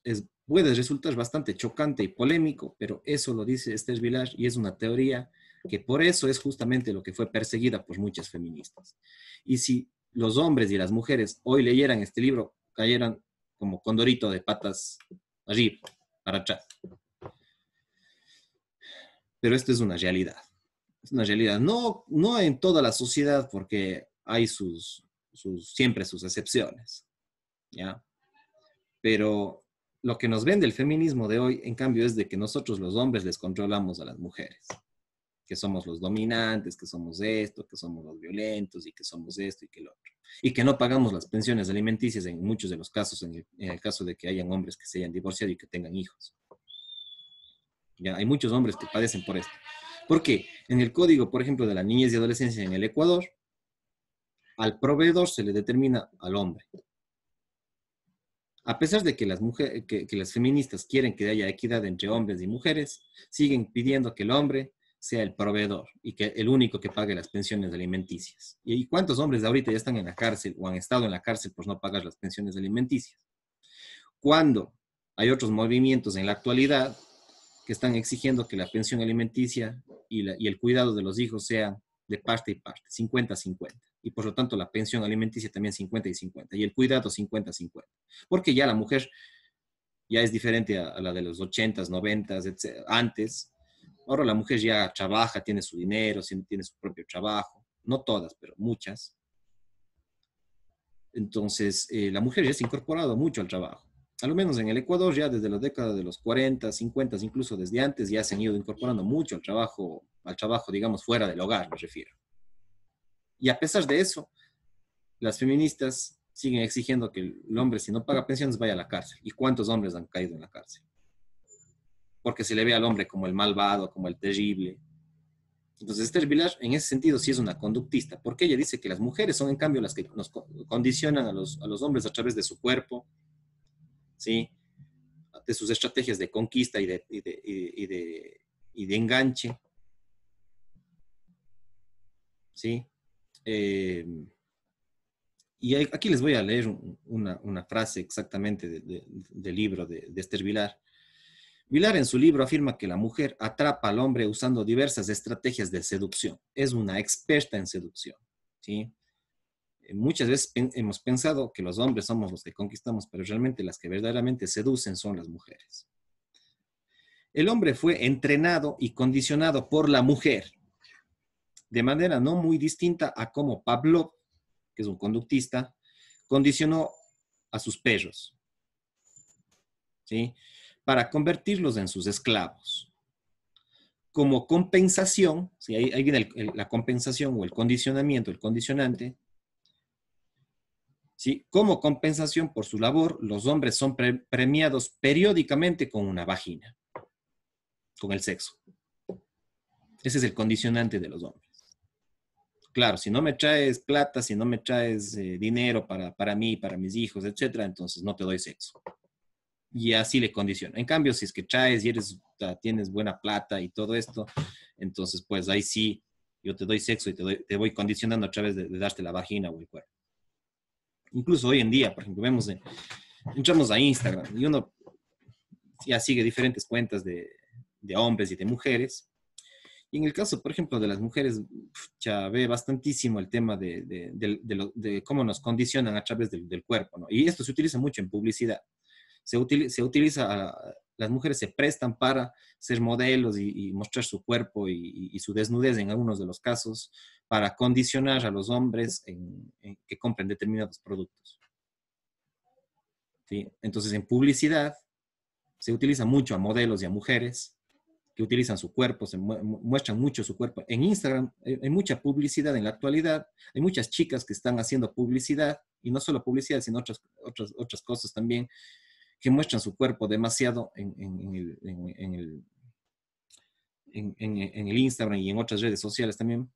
Puede resultar bastante chocante y polémico, pero eso lo dice Esther Village y es una teoría que por eso es justamente lo que fue perseguida por muchas feministas. Y si los hombres y las mujeres hoy leyeran este libro, cayeran como condorito de patas allí, para atrás. Pero esto es una realidad. Es una realidad. No, no en toda la sociedad, porque hay sus, sus siempre sus excepciones. ¿ya? Pero lo que nos vende el feminismo de hoy, en cambio, es de que nosotros los hombres les controlamos a las mujeres, que somos los dominantes, que somos esto, que somos los violentos y que somos esto y que lo otro. Y que no pagamos las pensiones alimenticias en muchos de los casos, en el, caso de que hayan hombres que se hayan divorciado y que tengan hijos. Ya, hay muchos hombres que padecen por esto. ¿Por qué? En el código, por ejemplo, de la niñez y adolescencia en el Ecuador, al proveedor se le determina al hombre, a pesar de que las, mujeres, que, las feministas quieren que haya equidad entre hombres y mujeres, siguen pidiendo que el hombre sea el proveedor y que el único que pague las pensiones alimenticias. ¿Y cuántos hombres de ahorita ya están en la cárcel o han estado en la cárcel por no pagar las pensiones alimenticias? Cuando hay otros movimientos en la actualidad que están exigiendo que la pensión alimenticia y, y el cuidado de los hijos sean de parte y parte, 50-50. Y por lo tanto la pensión alimenticia también 50 y 50. Y el cuidado 50-50. Porque ya la mujer ya es diferente a, la de los 80s, 90s, antes. Ahora la mujer ya trabaja, tiene su dinero, tiene su propio trabajo. No todas, pero muchas. Entonces, eh, la mujer ya se ha incorporado mucho al trabajo al menos en el Ecuador, ya desde la décadas de los 40, 50, incluso desde antes, ya se han ido incorporando mucho al trabajo, al trabajo, digamos, fuera del hogar, me refiero. Y a pesar de eso, las feministas siguen exigiendo que el hombre, si no paga pensiones, vaya a la cárcel. ¿Y cuántos hombres han caído en la cárcel? Porque se le ve al hombre como el malvado, como el terrible. Entonces, Esther Villar, en ese sentido, sí es una conductista, porque ella dice que las mujeres son, en cambio, las que nos condicionan a los, a los hombres a través de su cuerpo, ¿sí? de sus estrategias de conquista y de, enganche. ¿sí? Eh, y aquí les voy a leer una, frase exactamente del libro de, Esther Vilar. Vilar en su libro afirma que la mujer atrapa al hombre usando diversas estrategias de seducción. Es una experta en seducción. ¿sí? muchas veces hemos pensado que los hombres somos los que conquistamos, pero realmente las que verdaderamente seducen son las mujeres. El hombre fue entrenado y condicionado por la mujer, de manera no muy distinta a cómo Pablo, que es un conductista, condicionó a sus perros, ¿sí? Para convertirlos en sus esclavos. Como compensación, si la compensación o el condicionamiento, el condicionante, ¿sí? Como compensación por su labor, los hombres son premiados periódicamente con una vagina, con el sexo. Ese es el condicionante de los hombres. Claro, si no me traes plata, si no me traes eh, dinero para, mí, para mis hijos, etc. entonces no te doy sexo. Y así le condiciona. En cambio, si es que traes y eres, tienes buena plata y todo esto, entonces pues ahí sí, yo te doy sexo y te, voy condicionando a través de, de darte la vagina o el cuerpo incluso hoy en día, por ejemplo, vemos, entramos a Instagram y uno ya sigue diferentes cuentas de, hombres y de mujeres. Y en el caso, por ejemplo, de las mujeres, ya ve bastantísimo el tema de, cómo nos condicionan a través del, cuerpo, Y esto se utiliza mucho en publicidad. Se, las mujeres se prestan para ser modelos y, mostrar su cuerpo y, su desnudez en algunos de los casos, para condicionar a los hombres en, que compren determinados productos. Entonces, en publicidad se utiliza mucho a modelos y a mujeres que utilizan su cuerpo, se muestran mucho su cuerpo. En Instagram eh, hay mucha publicidad en la actualidad, hay muchas chicas que están haciendo publicidad, y no solo publicidad, sino otras, otras, otras cosas también, que muestran su cuerpo demasiado en, en, el, Instagram y en otras redes sociales también.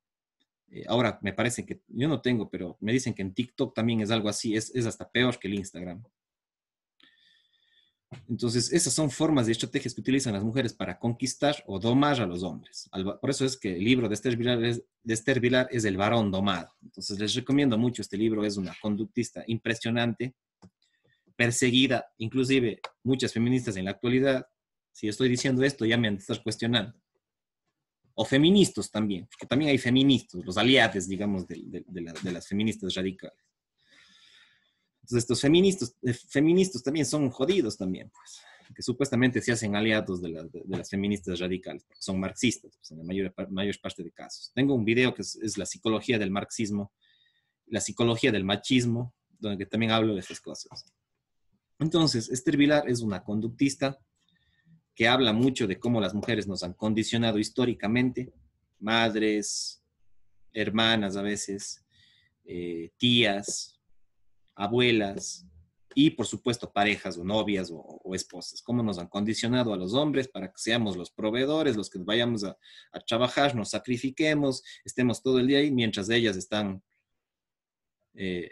Eh, ahora me parece que yo no tengo, pero me dicen que en TikTok también es algo así, es, hasta peor que el Instagram. Entonces, esas son formas y estrategias que utilizan las mujeres para conquistar o domar a los hombres. Por eso es que el libro de Esther Vilar es, de Esther es El varón domado. Entonces, les recomiendo mucho este libro. Es una conductista impresionante, perseguida, inclusive muchas feministas en la actualidad. Si estoy diciendo esto, ya me han de estar cuestionando o feministas también, porque también hay feministas, los aliados, digamos, de, de, las feministas radicales. Entonces, estos feministas, eh, feministas también son jodidos también, pues, que supuestamente se hacen aliados de, las feministas radicales, porque son marxistas, pues, en la mayor, mayor, parte de casos. Tengo un video que es, la psicología del marxismo, la psicología del machismo, donde también hablo de estas cosas. Entonces, Esther Vilar es una conductista que habla mucho de cómo las mujeres nos han condicionado históricamente, madres, hermanas a veces, eh, tías, abuelas y por supuesto parejas o novias o, esposas, cómo nos han condicionado a los hombres para que seamos los proveedores, los que vayamos a, trabajar, nos sacrifiquemos, estemos todo el día ahí mientras ellas están eh,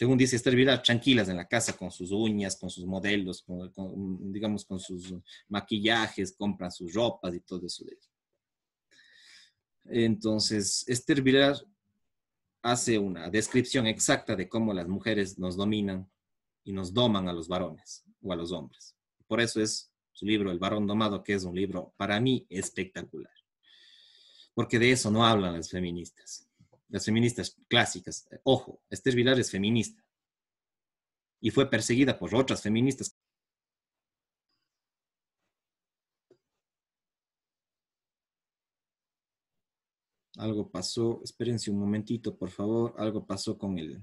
según dice Esther Vilar, tranquilas en la casa con sus uñas, con sus modelos, mm, digamos, con sus maquillajes, compran sus ropas y todo eso Entonces, Esther Villar hace una descripción exacta de cómo las mujeres nos dominan y nos doman a los varones o a los hombres. Por eso es su libro El varón domado, que es un libro para mí espectacular. Porque de eso no hablan las feministas las feministas clásicas. Eh, ojo, Esther Vilar es feminista y fue perseguida por otras feministas. Algo pasó, espérense un momentito, por favor, algo pasó con el...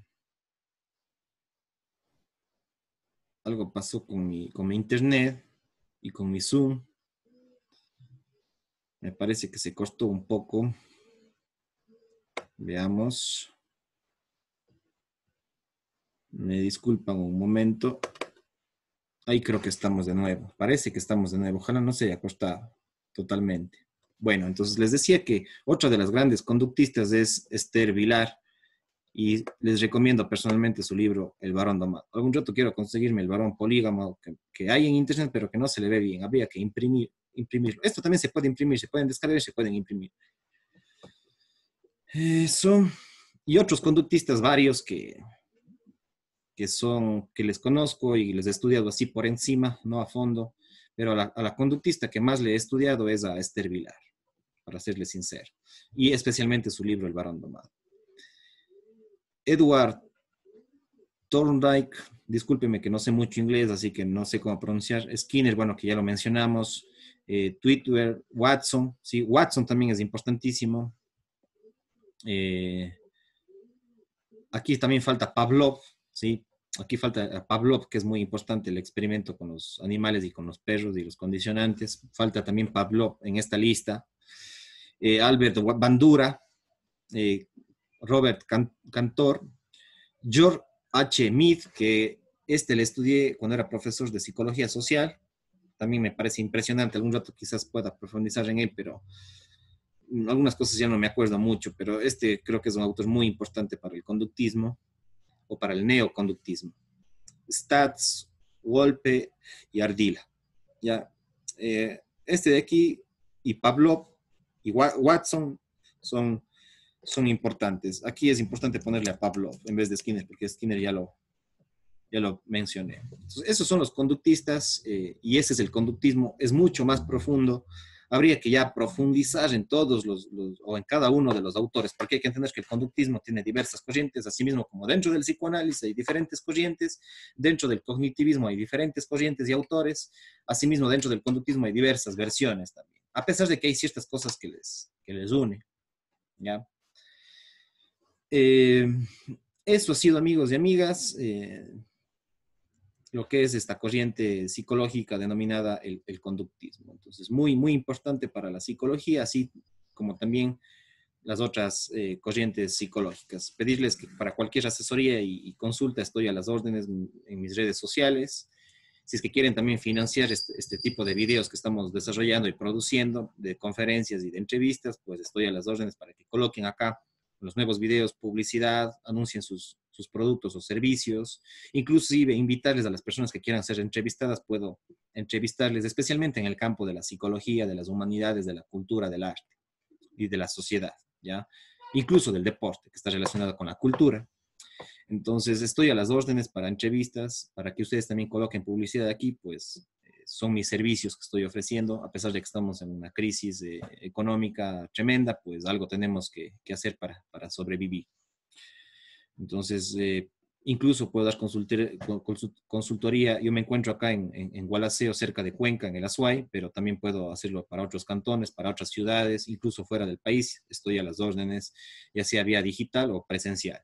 Algo pasó con mi, con mi internet y con mi Zoom. Me parece que se cortó un poco. Veamos. Me disculpan un momento. Ahí creo que estamos de nuevo. Parece que estamos de nuevo. Ojalá no se haya acostado totalmente. Bueno, entonces les decía que otra de las grandes conductistas es Esther Vilar y les recomiendo personalmente su libro El varón domado. Algún rato quiero conseguirme el varón polígamo que, hay en internet, pero que no se le ve bien. Habría que imprimir, imprimirlo. Esto también se puede imprimir, se pueden descargar y se pueden imprimir. Eso. Y otros conductistas varios que, que son, que les conozco y les he estudiado así por encima, no a fondo, pero a la, conductista que más le he estudiado es a Esther Vilar, para serle sincero, y especialmente su libro El varón domado. Edward Thorndike, discúlpeme que no sé mucho inglés, así que no sé cómo pronunciar, Skinner, bueno, que ya lo mencionamos, eh, Twitter, Watson, sí, Watson también es importantísimo, eh, aquí también falta Pavlov, ¿sí? Aquí falta Pavlov, que es muy importante el experimento con los animales y con los perros y los condicionantes. Falta también Pavlov en esta lista. Eh, Albert Bandura, eh, Robert Cantor, George H. Mead, que este le estudié cuando era profesor de psicología social. También me parece impresionante. Algún rato quizás pueda profundizar en él, pero algunas cosas ya no me acuerdo mucho, pero este creo que es un autor muy importante para el conductismo o para el neoconductismo. Stats, Wolpe y Ardila. ¿ya? Eh, este de aquí y Pavlov y Watson son, son importantes. Aquí es importante ponerle a Pavlov en vez de Skinner, porque Skinner ya lo, ya lo mencioné. esos son los conductistas eh, y ese es el conductismo. Es mucho más profundo habría que ya profundizar en todos los, o en cada uno de los autores, porque hay que entender que el conductismo tiene diversas corrientes, asimismo mismo como dentro del psicoanálisis hay diferentes corrientes, dentro del cognitivismo hay diferentes corrientes y autores, asimismo dentro del conductismo hay diversas versiones también, a pesar de que hay ciertas cosas que les, que les une. ¿ya? Eh, eso ha sido amigos y amigas. Eh, lo que es esta corriente psicológica denominada el, conductismo. Entonces, muy, muy importante para la psicología, así como también las otras eh, corrientes psicológicas. Pedirles que para cualquier asesoría y, consulta estoy a las órdenes en mis redes sociales. Si es que quieren también financiar este, este tipo de videos que estamos desarrollando y produciendo, de conferencias y de entrevistas, pues estoy a las órdenes para que coloquen acá los nuevos videos, publicidad, anuncien sus, sus productos o servicios, inclusive invitarles a las personas que quieran ser entrevistadas, puedo entrevistarles especialmente en el campo de la psicología, de las humanidades, de la cultura, del arte y de la sociedad, ¿ya? Incluso del deporte, que está relacionado con la cultura. Entonces, estoy a las órdenes para entrevistas, para que ustedes también coloquen publicidad aquí, pues eh, son mis servicios que estoy ofreciendo, a pesar de que estamos en una crisis eh, económica tremenda, pues algo tenemos que, hacer para sobrevivir. Entonces, eh, incluso puedo dar consultoría. Yo me encuentro acá en, en, cerca de Cuenca, en el Azuay, pero también puedo hacerlo para otros cantones, para otras ciudades, incluso fuera del país. Estoy a las órdenes, ya sea vía digital o presencial.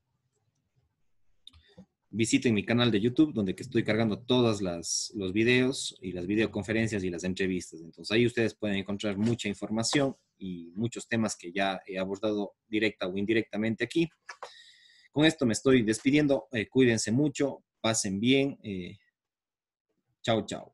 Visiten mi canal de YouTube, donde estoy cargando todos los videos y las videoconferencias y las entrevistas. Entonces ahí ustedes pueden encontrar mucha información y muchos temas que ya he abordado directa o indirectamente aquí. Con esto me estoy despidiendo. Eh, cuídense mucho, pasen bien. Eh, chao, chao.